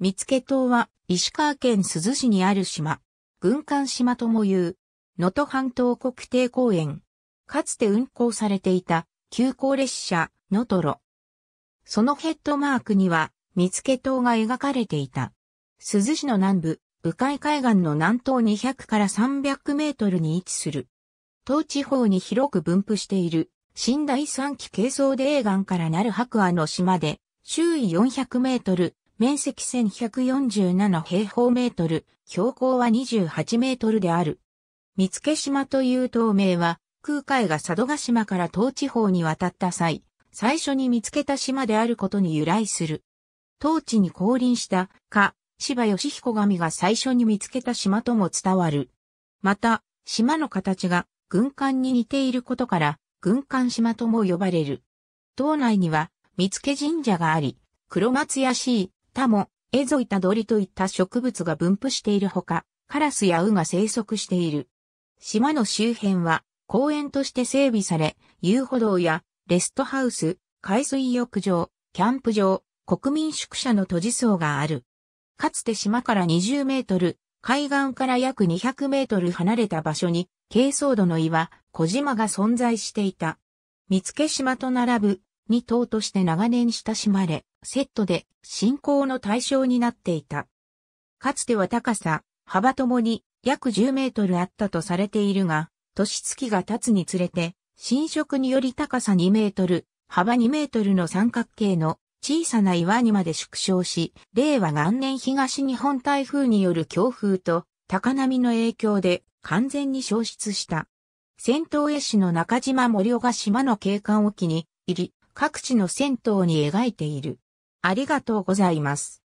見附島は石川県珠洲市にある島。軍艦島とも言う。能登半島国定公園。かつて運行されていた急行列車、能登ロ。そのヘッドマークには見附島が描かれていた。珠洲市の南部、鵜飼海岸の南東200から300メートルに位置する。東地方に広く分布している、新第三期軽装泥岩からなる白亜の島で、周囲400メートル、面積1147平方メートル、標高は28メートルである。見け島という島名は、空海が佐渡島から東地方に渡った際、最初に見つけた島であることに由来する。当地に降臨した、か、芝義彦神が最初に見つけた島とも伝わる。また、島の形が軍艦に似ていることから、軍艦島とも呼ばれる。島内には、見附神社があり、黒松屋市、タモ、エゾイタドリといった植物が分布しているほか、カラスやウが生息している。島の周辺は公園として整備され、遊歩道やレストハウス、海水浴場、キャンプ場、国民宿舎の都市層がある。かつて島から20メートル、海岸から約200メートル離れた場所に、軽装土の岩、小島が存在していた。見附島と並ぶ、二島として長年親しまれ、セットで信仰の対象になっていた。かつては高さ、幅ともに約10メートルあったとされているが、年月が経つにつれて、浸食により高さ2メートル、幅2メートルの三角形の小さな岩にまで縮小し、令和元年東日本台風による強風と高波の影響で完全に消失した。戦闘絵師の中島森夫が島の景観を機に入り、各地の戦闘に描いている。ありがとうございます。